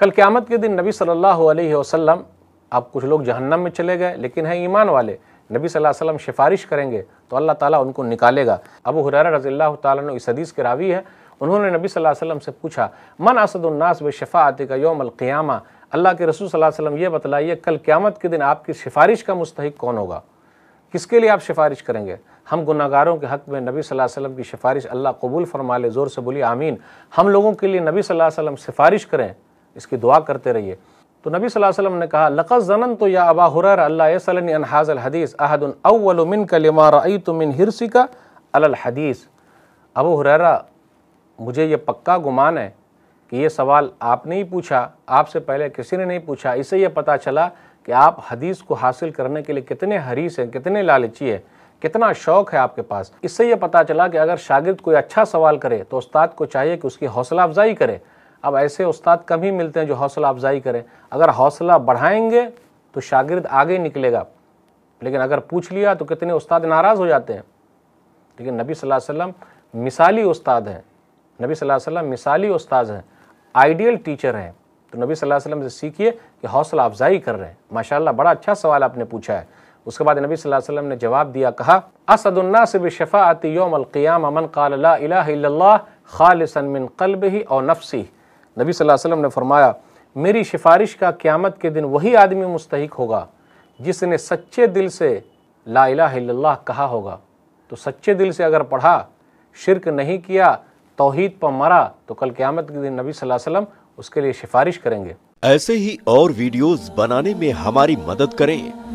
कल क़्यामत के दिन नबी सल्लल्लाहु अलैहि वसल्लम अब कुछ लोग जहन्नम में चले गए लेकिन हैं ईमान वाले नबी सल्लल्लाहु अलैहि वसल्लम सिफारिश करेंगे तो अल्लाह ताला उनको निकालेगा अबू हुरैरा रजील्ला तु इस हदीस के रावी है उन्होंने नबी सल्लल्लाहु अलैहि वसल्लम से पूछा मन असदुल्नास व शफ़ात का योम अलक़ियामा अल्लाह के रसूल सल्लल्लाहु अलैहि वसल्लम ये बतलाइए कल क़्यामत के दिन आपकी सिफारिश का मुस्तक कौन होगा किसके लिए आप सिफारिश करेंगे हम गुनागारों के हक़ में नबी सल्लल्लाहु अलैहि वसल्लम की सिफारिश अल्लाह कबूल फरमा ले ज़ोर से बोली आमीन हम लोगों के लिए नबी सल्लल्लाहु अलैहि वसल्लम सिफारिश करें इसकी दुआ करते रहिए तो नबी वसल्लम ने कहा लक़ जनन तो या अबा हुरर अल्लासन हाजल हदीस अहदन अवलमिन कलमारमिन हिरसिका अलल हदीस अबू हुररा मुझे ये पक्का गुमान है कि ये सवाल आपने ही पूछा आपसे पहले किसी ने नहीं पूछा इसे ये पता चला कि आप हदीस को हासिल करने के लिए कितने हरीस हैं कितने लालची हैं कितना शौक़ है आपके पास इससे ये पता चला कि अगर शागिर्द कोई अच्छा सवाल करे तो उस्ताद को चाहिए कि उसकी हौसला अफजाई करे अब ऐसे उस्ताद कम ही मिलते हैं जो हौसला अफजाई करें अगर हौसला बढ़ाएंगे तो शागिर्द आगे निकलेगा लेकिन अगर पूछ लिया तो कितने उस्ताद नाराज़ हो जाते हैं लेकिन नबी सल्लल्लाहु अलैहि वसल्लम मिसाली उस्ताद हैं नबी सल्लल्लाहु अलैहि वसल्लम मिसाली उस्ताद हैं आइडियल टीचर हैं तो नबी सल्लल्लाहु अलैहि वसल्लम से सीखिए कि हौसला अफजाई कर रहे हैं माशाल्लाह बड़ा अच्छा सवाल आपने पूछा है उसके बाद नबी सल्लल्लाहु अलैहि वसल्लम ने जवाब दिया कहा असदुल्ला से बिशफ़ात योम अलक़ियाम अमन काल ला इलाह इल्लल्लाह खालिसन मिन कल्बिही और नफसी नबी वसल्लम ने फरमाया मेरी सिफारिश का क़्यामत के दिन वही आदमी मुस्तक होगा जिसने सच्चे दिल से लाला कहा होगा तो सच्चे दिल से अगर पढ़ा शिरक नहीं किया तोहद पर मरा तो कल क़्यामत के दिन नबी सल्लल्लाहु वसल्लम उसके लिए सिफारिश करेंगे ऐसे ही और वीडियोस बनाने में हमारी मदद करें